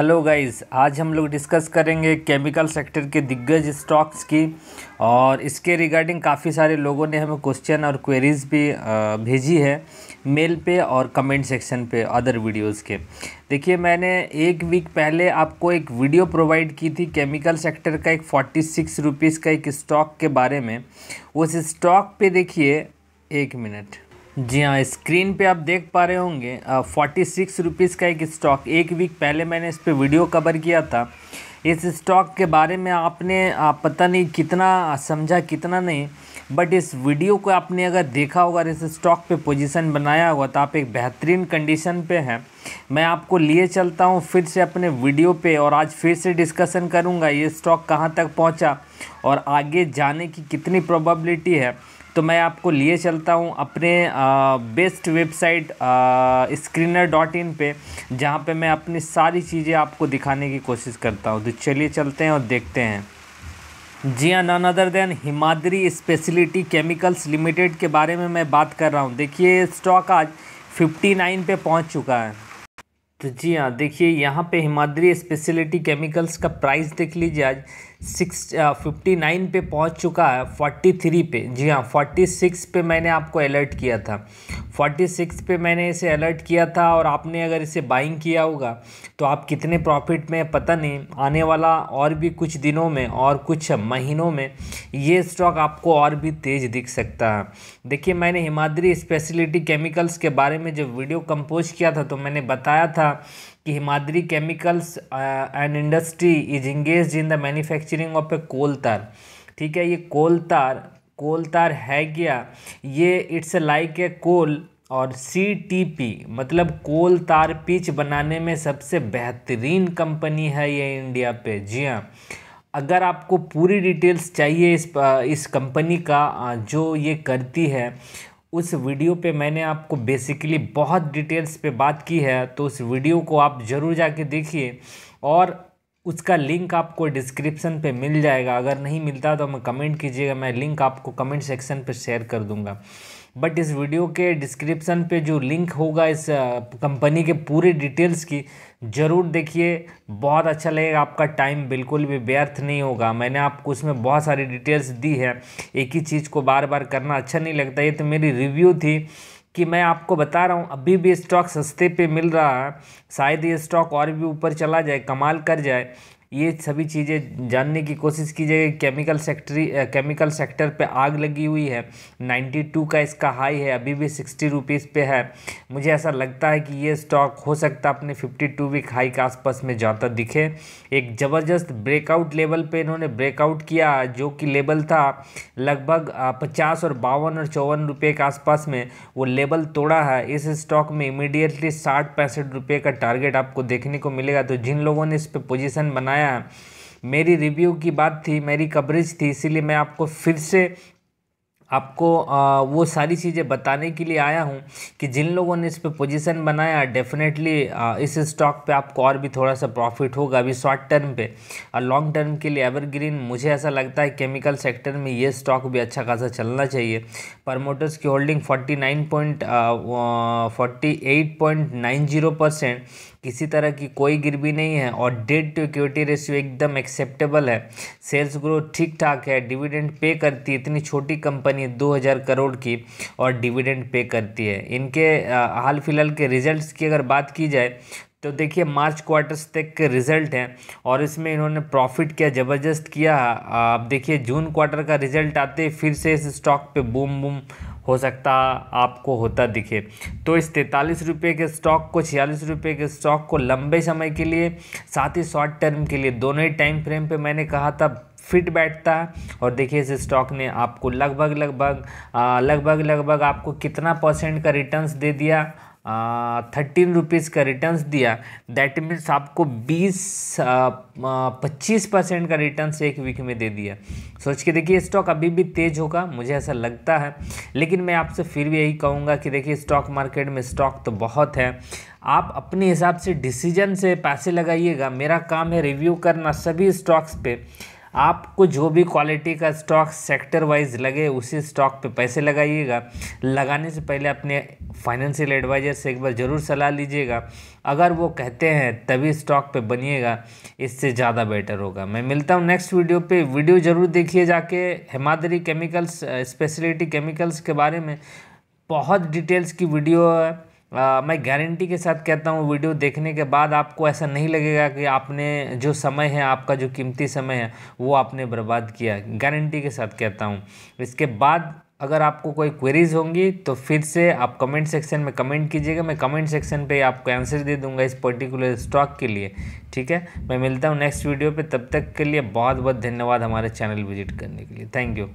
hello guys आज हम लोग डिस्कस करेंगे केमिकल सेक्टर के दिग्गज स्टॉक्स की और इसके रिगार्डिंग काफ़ी सारे लोगों ने हमें क्वेश्चन और क्वेरीज भी भेजी है मेल पे और कमेंट सेक्शन पे अदर वीडियोस के देखिए मैंने एक वीक पहले आपको एक वीडियो प्रोवाइड की थी केमिकल सेक्टर का एक फोर्टी सिक्स रुपीज़ का एक स्टॉक के बारे में उस स्टॉक पर देखिए एक मिनट जी हाँ स्क्रीन पे आप देख पा रहे होंगे फोर्टी सिक्स रुपीज़ का एक स्टॉक एक वीक पहले मैंने इस पर वीडियो कवर किया था इस स्टॉक के बारे में आपने आप पता नहीं कितना समझा कितना नहीं बट इस वीडियो को आपने अगर देखा होगा इस स्टॉक पे पोजीशन बनाया होगा तो आप एक बेहतरीन कंडीशन पे हैं मैं आपको लिए चलता हूँ फिर से अपने वीडियो पे और आज फिर से डिस्कशन करूँगा ये स्टॉक कहाँ तक पहुँचा और आगे जाने की कितनी प्रोबेबिलिटी है तो मैं आपको लिए चलता हूँ अपने आ, best website screener dot in पर जहाँ पर मैं अपनी सारी चीज़ें आपको दिखाने की कोशिश करता हूँ तो चलिए चलते हैं और देखते हैं जी हाँ none other than Himadri speciality chemicals limited के बारे में मैं बात कर रहा हूँ देखिए स्टॉक आज 59 पे पहुँच चुका है तो जी हाँ देखिए यहाँ पे हिमाद्री स्पेशलिटी केमिकल्स का प्राइस देख लीजिए आज सिक्स फिफ्टी नाइन पे पहुँच चुका है फोर्टी थ्री पे जी हाँ फोर्टी सिक्स पे मैंने आपको अलर्ट किया था फोर्टी सिक्स पे मैंने इसे अलर्ट किया था और आपने अगर इसे बाइंग किया होगा तो आप कितने प्रॉफिट में पता नहीं आने वाला और भी कुछ दिनों में और कुछ महीनों में ये स्टॉक आपको और भी तेज़ दिख सकता है देखिए मैंने हिमाद्री स्पेशलिटी केमिकल्स के बारे में जब वीडियो कंपोज किया था तो मैंने बताया था कि Himadri chemicals and industry is engage in the manufacturing of a coal tar ठीक है ये कोल तार कोल तार है क्या ये इट्स लाइक ए कोल और सी टी पी मतलब कोल तार पिच बनाने में सबसे बेहतरीन कंपनी है ये इंडिया पे जी हाँ अगर आपको पूरी डिटेल्स चाहिए इस इस कंपनी का जो ये करती है उस वीडियो पे मैंने आपको बेसिकली बहुत डिटेल्स पे बात की है तो उस वीडियो को आप ज़रूर जाके देखिए और उसका लिंक आपको डिस्क्रिप्शन पे मिल जाएगा अगर नहीं मिलता तो हमें कमेंट कीजिएगा मैं लिंक आपको कमेंट सेक्शन पे शेयर कर दूंगा बट इस वीडियो के डिस्क्रिप्सन पे जो लिंक होगा इस कंपनी के पूरे डिटेल्स की ज़रूर देखिए बहुत अच्छा लगेगा आपका टाइम बिल्कुल भी व्यर्थ नहीं होगा मैंने आपको उसमें बहुत सारी डिटेल्स दी है एक ही चीज़ को बार बार करना अच्छा नहीं लगता ये तो मेरी रिव्यू थी कि मैं आपको बता रहा हूँ अभी भी स्टॉक सस्ते पे मिल रहा है शायद ये स्टॉक और भी ऊपर चला जाए कमाल कर जाए ये सभी चीज़ें जानने की कोशिश की जाएगी केमिकल सेक्टरी केमिकल सेक्टर पे आग लगी हुई है 92 का इसका हाई है अभी भी 60 रुपीज़ पे है मुझे ऐसा लगता है कि ये स्टॉक हो सकता है अपने 52 वीक हाई के आसपास में जाता दिखे एक ज़बरदस्त ब्रेकआउट लेवल पे इन्होंने ब्रेकआउट किया जो कि लेवल था लगभग पचास और बावन और चौवन रुपये के आसपास में वो लेवल तोड़ा है इस स्टॉक में इमिडिएटली साठ पैंसठ रुपये का टारगेट आपको देखने को मिलेगा तो जिन लोगों ने इस पर पोजिशन बनाया बनाया मेरी रिव्यू की बात थी मेरी कवरेज थी इसीलिए मैं आपको फिर से आपको वो सारी चीज़ें बताने के लिए आया हूँ कि जिन लोगों ने इस पर पोजीशन बनाया डेफिनेटली इस स्टॉक पे आपको और भी थोड़ा सा प्रॉफिट होगा अभी शॉर्ट टर्म पे और लॉन्ग टर्म के लिए एवरग्रीन मुझे ऐसा लगता है केमिकल सेक्टर में ये स्टॉक भी अच्छा खासा चलना चाहिए प्रमोटर्स की holding forty nine point forty eight point nine zero percent किसी तरह की कोई गिरवी नहीं है और डेट टू इक्विटी रेशियो एकदम एक्सेप्टेबल है सेल्स ग्रोथ ठीक ठाक है डिविडेंड पे करती है इतनी छोटी कंपनी कंपनी 2000 करोड़ की और डिविडेंड पे करती है इनके हाल फिलहाल के रिजल्ट्स की अगर बात की जाए तो देखिए मार्च क्वार्टर्स तक के रिजल्ट हैं और इसमें इन्होंने प्रॉफिट क्या ज़बरदस्त किया आप देखिए जून क्वार्टर का रिजल्ट आते फिर से इस स्टॉक पे बूम बूम हो सकता आपको होता दिखे तो इस तैंतालीस रुपये के स्टॉक को छियालीस रुपये के स्टॉक को लंबे समय के लिए साथ ही शॉर्ट टर्म के लिए दोनों ही टाइम फ्रेम पे मैंने कहा था फिट बैठता है और देखिए इस स्टॉक ने आपको लगभग लगभग लगभग लगभग आपको कितना परसेंट का रिटर्न्स दे दिया थर्टीन रुपीज़ का रिटर्न्स दिया दैट मीन्स आपको बीस पच्चीस परसेंट का रिटर्न्स एक वीक में दे दिया सोच के देखिए स्टॉक अभी भी तेज होगा मुझे ऐसा लगता है लेकिन मैं आपसे फिर भी यही कहूँगा कि देखिए स्टॉक मार्केट में स्टॉक तो बहुत है आप अपने हिसाब से डिसीजन से पैसे लगाइएगा मेरा काम है रिव्यू करना सभी स्टॉक्स पर आपको जो भी क्वालिटी का स्टॉक सेक्टर वाइज लगे उसी स्टॉक पे पैसे लगाइएगा लगाने से पहले अपने फाइनेंशियल एडवाइज़र से एक बार ज़रूर सलाह लीजिएगा अगर वो कहते हैं तभी स्टॉक पे बनिएगा इससे ज़्यादा बेटर होगा मैं मिलता हूँ नेक्स्ट वीडियो पे वीडियो ज़रूर देखिए जाके हिमादरी केमिकल्स स्पेशलिटी केमिकल्स के बारे में बहुत डिटेल्स की वीडियो है आ, मैं गारंटी के साथ कहता हूँ वीडियो देखने के बाद आपको ऐसा नहीं लगेगा कि आपने जो समय है आपका जो कीमती समय है वो आपने बर्बाद किया गारंटी के साथ कहता हूँ इसके बाद अगर आपको कोई क्वेरीज होंगी तो फिर से आप कमेंट सेक्शन में कमेंट कीजिएगा मैं कमेंट सेक्शन पे आपको आंसर दे दूंगा इस पर्टिकुलर स्टॉक के लिए ठीक है मैं मिलता हूँ नेक्स्ट वीडियो पे तब तक के लिए बहुत बहुत धन्यवाद हमारे चैनल विजिट करने के लिए थैंक यू